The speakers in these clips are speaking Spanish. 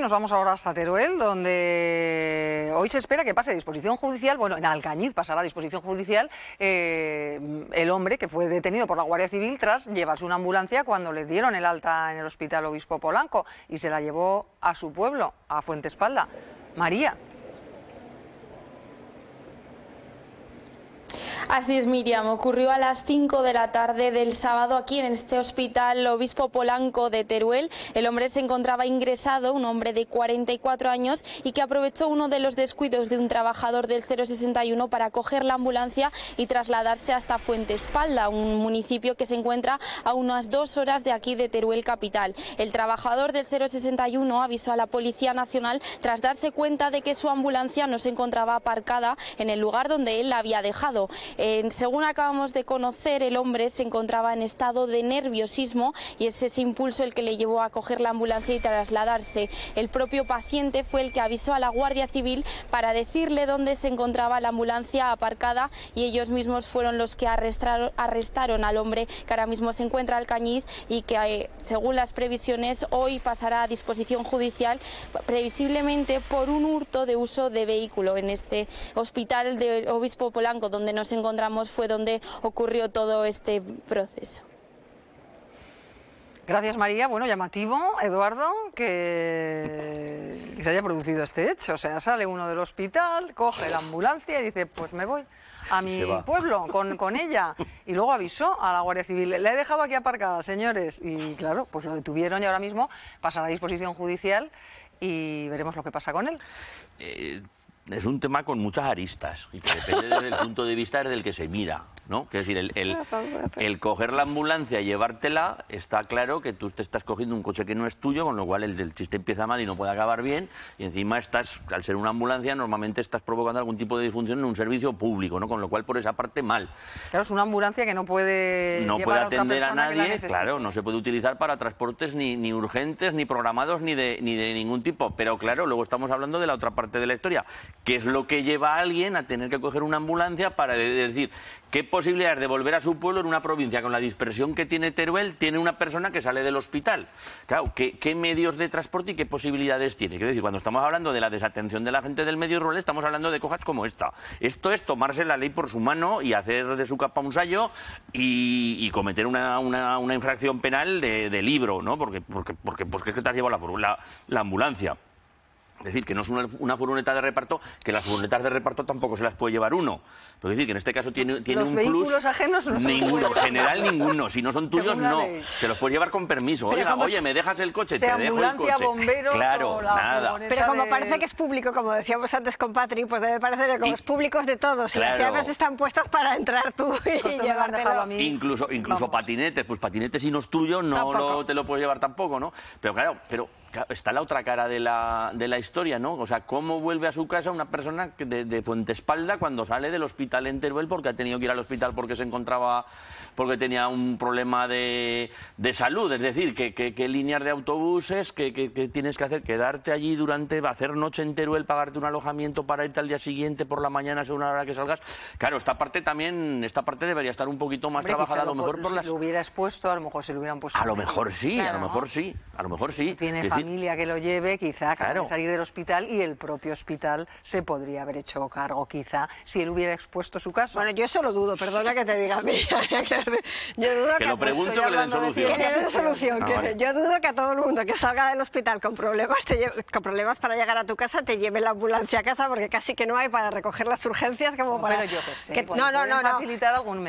nos vamos ahora hasta Teruel, donde hoy se espera que pase a disposición judicial. Bueno, en Alcañiz pasará a disposición judicial eh, el hombre que fue detenido por la Guardia Civil tras llevarse una ambulancia cuando le dieron el alta en el Hospital Obispo Polanco y se la llevó a su pueblo, a Fuente Espalda. María. Así es, Miriam. Ocurrió a las 5 de la tarde del sábado aquí en este hospital Obispo Polanco de Teruel. El hombre se encontraba ingresado, un hombre de 44 años, y que aprovechó uno de los descuidos de un trabajador del 061 para coger la ambulancia y trasladarse hasta Fuente Espalda, un municipio que se encuentra a unas dos horas de aquí de Teruel capital. El trabajador del 061 avisó a la Policía Nacional tras darse cuenta de que su ambulancia no se encontraba aparcada en el lugar donde él la había dejado según acabamos de conocer, el hombre se encontraba en estado de nerviosismo y es ese impulso el que le llevó a coger la ambulancia y trasladarse. El propio paciente fue el que avisó a la Guardia Civil para decirle dónde se encontraba la ambulancia aparcada y ellos mismos fueron los que arrestaron, al hombre que ahora mismo se encuentra al cañiz y que, eh, según las previsiones, hoy pasará a disposición judicial previsiblemente por un hurto de uso de vehículo en este hospital de Obispo Polanco donde nos encontramos fue donde ocurrió todo este proceso. Gracias María. Bueno, llamativo, Eduardo, que... se haya producido este hecho. O sea, sale uno del hospital, coge la ambulancia y dice, pues me voy a mi pueblo con, ella. Y luego avisó a la Guardia Civil. le he dejado aquí aparcada, señores. Y claro, pues lo detuvieron y ahora mismo pasa a disposición judicial y veremos lo que pasa con él. Eh, es un tema con muchas aristas y que depende del punto de vista desde el que se mira, ¿no? es decir, el, el, coger la ambulancia y llevártela, está claro que tú te estás cogiendo un coche que no es tuyo, con lo cual el, del chiste empieza mal y no puede acabar bien, y encima estás, al ser una ambulancia, normalmente estás provocando algún tipo de disfunción en un servicio público, ¿no? Con lo cual por esa parte mal. Claro, es una ambulancia que no puede no puede atender a, a nadie, claro, no se puede utilizar para transportes ni, ni urgentes, ni programados, ni de, ni de ningún tipo. Pero claro, luego estamos hablando de la otra parte de la historia qué es lo que lleva a alguien a tener que coger una ambulancia para decir qué posibilidades de volver a su pueblo en una provincia con la dispersión que tiene Teruel tiene una persona que sale del hospital. Claro, ¿qué, medios de transporte y qué posibilidades tiene? Quiero decir, cuando estamos hablando de la desatención de la gente del medio rural, estamos hablando de cojas como esta. Esto es tomarse la ley por su mano y hacer de su capa un sallo y, cometer una, infracción penal de, libro, ¿no? Porque, porque, porque pues, ¿qué te has llevado la, la ambulancia? Es decir, que no es una, furgoneta de reparto, que las furgonetas de reparto tampoco se las puede llevar uno. es decir, que en este caso tiene, tiene un plus... Los vehículos ajenos no Ninguno, general ninguno. Si no son tuyos, no. Te los puedes llevar con permiso. oye, ¿me dejas el coche? Te dejo el coche. bomberos claro, o la nada. Pero como parece que es público, como decíamos antes con Patrick, pues debe parecer que como es de todos. si Y las llaves están puestas para entrar tú y pues A Incluso, incluso patinetes. Pues patinetes si no es tuyo, no, no te lo puedes llevar tampoco, ¿no? Pero claro, pero está la otra cara de la, de la historia, ¿no? O sea, ¿cómo vuelve a su casa una persona de, de espalda cuando sale del hospital en Teruel porque ha tenido que ir al hospital porque se encontraba, porque tenía un problema de, salud? Es decir, ¿qué, líneas de autobuses, qué, tienes que hacer? ¿Quedarte allí durante, hacer noche en Teruel, pagarte un alojamiento para irte al día siguiente por la mañana según la hora que salgas? Claro, esta parte también, esta parte debería estar un poquito más trabajada, a lo mejor por, si lo hubieras puesto, a lo mejor se lo hubieran puesto. A lo mejor sí, a lo mejor sí, a lo mejor sí. Tiene decir, que lo lleve, quizá que claro. salir del hospital y el propio hospital se podría haber hecho cargo, quizá, si él hubiera expuesto su casa. Bueno, yo eso lo dudo, perdona que te diga a yo dudo que, lo pregunto que solución. Ah, yo dudo que a todo el mundo que salga del hospital con problemas, con problemas para llegar a tu casa te lleve la ambulancia a casa porque casi que no hay para recoger las urgencias como para... Pero yo que, no, no, no,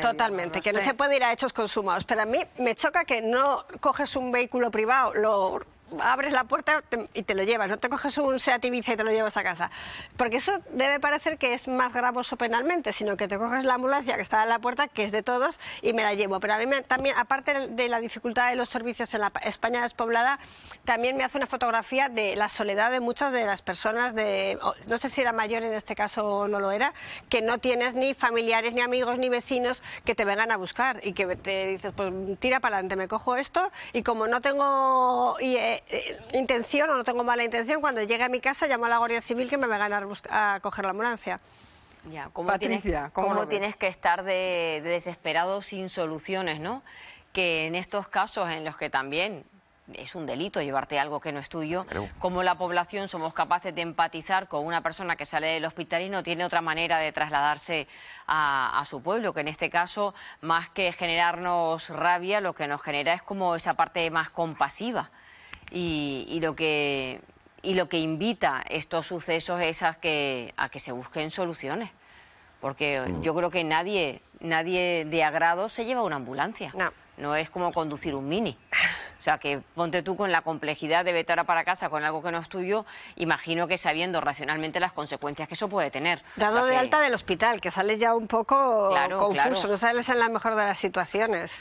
Totalmente, que no se puede ir a hechos consumados. Pero a mí me choca que no coges un vehículo privado, lo abres la puerta y te lo llevas, no te coges un Seat Ibiza y te lo llevas a casa. Porque eso debe parecer que es más gravoso penalmente, sino que te coges la ambulancia que está en la puerta, que es de todos, y me la llevo. Pero a mí también, aparte de la dificultad de los servicios en la España despoblada, también me hace una fotografía de la soledad de muchas de las personas, de, no sé si era mayor en este caso o no lo era, que no tienes ni familiares, ni amigos, ni vecinos que te vengan a buscar y que te dices, pues tira para adelante, me cojo esto y como no tengo... Y, eh, eh, intención o no tengo mala intención, cuando llegue a mi casa llamo a la Guardia Civil que me va a, a coger la ambulancia. Ya, ¿cómo tienes, que estar de, desesperado sin soluciones, no? Que en estos casos en los que también es un delito llevarte algo que no es tuyo. Como la población somos capaces de empatizar con una persona que sale del hospital y no tiene otra manera de trasladarse a, su pueblo, que en este caso, más que generarnos rabia, lo que nos genera es como esa parte más compasiva y, y lo que y lo que invita estos sucesos es a que, a que se busquen soluciones. Porque mm. yo creo que nadie, nadie de agrado se lleva una ambulancia. No es como conducir un mini. O sea, que ponte tú con la complejidad de ahora para casa con algo que no es tuyo, imagino que sabiendo racionalmente las consecuencias que eso puede tener. Dado de alta del hospital, que sales ya un poco confuso, no sales en la mejor de las situaciones.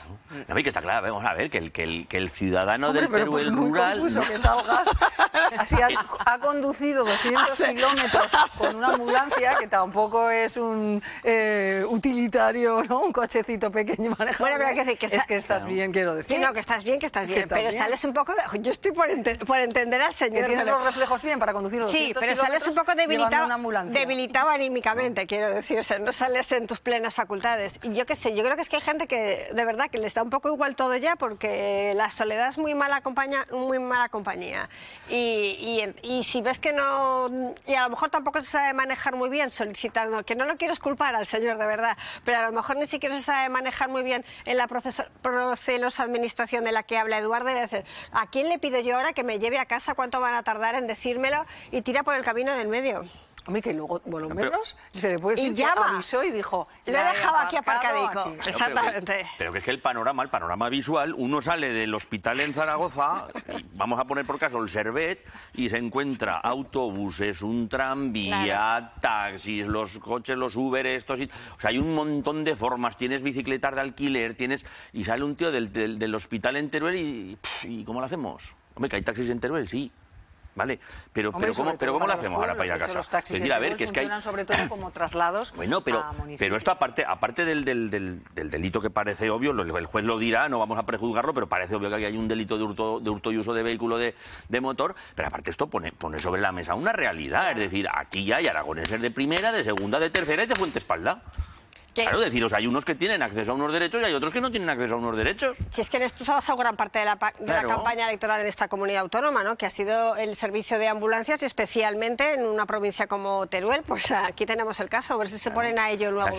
No, que está claro, vamos a ver, que el, que el, ciudadano del Teruel el rural... que salgas. ha, conducido 200 kilómetros con una ambulancia, que tampoco es un eh, utilitario, ¿no? Un cochecito pequeño manejado. Bueno, pero hay que decir que... Es que estás bien, quiero decir. no, que estás bien, que estás bien pero sales un poco. Yo estoy por, entender al señor. tienes los reflejos bien para conducir los Sí, pero sales un poco debilitado, debilitado anímicamente, quiero decir. O sea, no sales en tus plenas facultades. Y yo qué sé, yo creo que es que hay gente que de verdad que les da un poco igual todo ya porque la soledad es muy mala, compañía, muy mala compañía. Y, si ves que no. Y a lo mejor tampoco se sabe manejar muy bien solicitando, que no lo quiero culpar al señor, de verdad, pero a lo mejor ni siquiera se sabe manejar muy bien en la procelos administración de la que habla Eduardo de decir, ¿a quién le pido yo ahora que me lleve a casa? ¿Cuánto van a tardar en decírmelo? Y tira por el camino del medio. Hombre, que luego, por ah, menos, se le puede decir y que avisó y dijo... Lo he dejado aquí aparcadico. Exactamente. Pero que, es que el panorama, el panorama visual, uno sale del hospital en Zaragoza, vamos a poner por caso el Servet, y se encuentra autobuses, un tranvía, taxis, los coches, los Uber, estos... Y, o sea, hay un montón de formas. Tienes bicicletas de alquiler, tienes... Y sale un tío del, del, del hospital en Teruel y... ¿Y cómo lo hacemos? Hombre, que hay taxis en Teruel, sí. ¿vale? Pero, pero ¿cómo, pero ¿cómo lo hacemos ahora para ir a casa? es pues decir, a ver, que es que hay... sobre todo como traslados Bueno, pero, pero esto aparte, aparte del, del, del, delito que parece obvio, el juez lo dirá, no vamos a prejuzgarlo, pero parece obvio que aquí hay un delito de hurto, de hurto y uso de vehículo de, motor, pero aparte esto pone, pone sobre la mesa una realidad, es decir, aquí ya hay aragoneses de primera, de segunda, de tercera y de fuente espalda. Claro, deciros, hay unos que tienen acceso a unos derechos y hay otros que no tienen acceso a unos derechos. Si es que en esto se ha basado gran parte de, la, campaña electoral en esta comunidad autónoma, ¿no? Que ha sido el servicio de ambulancias, especialmente en una provincia como Teruel. Pues aquí tenemos el caso, a ver si se ponen a ello el nuevo,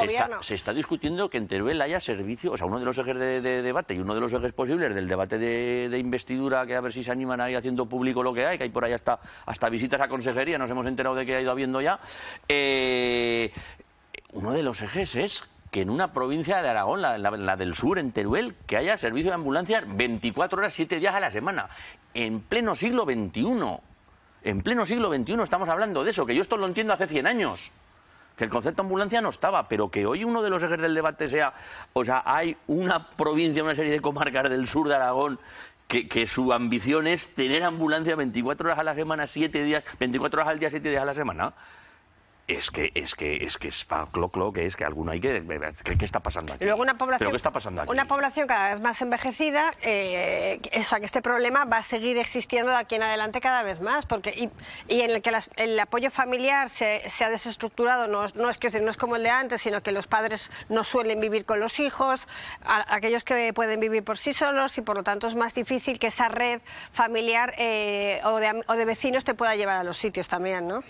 gobierno. se está discutiendo que en Teruel haya servicio, o sea, uno de los ejes de, debate y uno de los ejes posibles del debate de, investidura, que a ver si se animan a ir haciendo público lo que hay, que hay por ahí hasta, hasta visitas a consejería, nos hemos enterado de que ha ido habiendo ya. Eh, uno de los ejes es que en una provincia de Aragón, la, del sur, en Teruel, que haya servicio de ambulancia 24 horas, 7 días a la semana, en pleno siglo XXI. En pleno siglo XXI estamos hablando de eso, que yo esto lo entiendo hace 100 años, que el concepto de ambulancia no estaba, pero que hoy uno de los ejes del debate sea, o sea, hay una provincia, una serie de comarcas del sur de Aragón que, su ambición es tener ambulancia 24 horas a la semana, 7 días, 24 horas al día, 7 días a la semana es que es que es que es pa, clo, clo, que es que alguno hay que qué está pasando aquí. una población, cada vez más envejecida, eh, o sea que este problema va a seguir existiendo de aquí en adelante cada vez más, porque y, en el que el apoyo familiar se, ha desestructurado, no, es que no es como el de antes, sino que los padres no suelen vivir con los hijos, aquellos que pueden vivir por sí solos y por lo tanto es más difícil que esa red familiar eh, o, de, o de vecinos te pueda llevar a los sitios también, ¿no?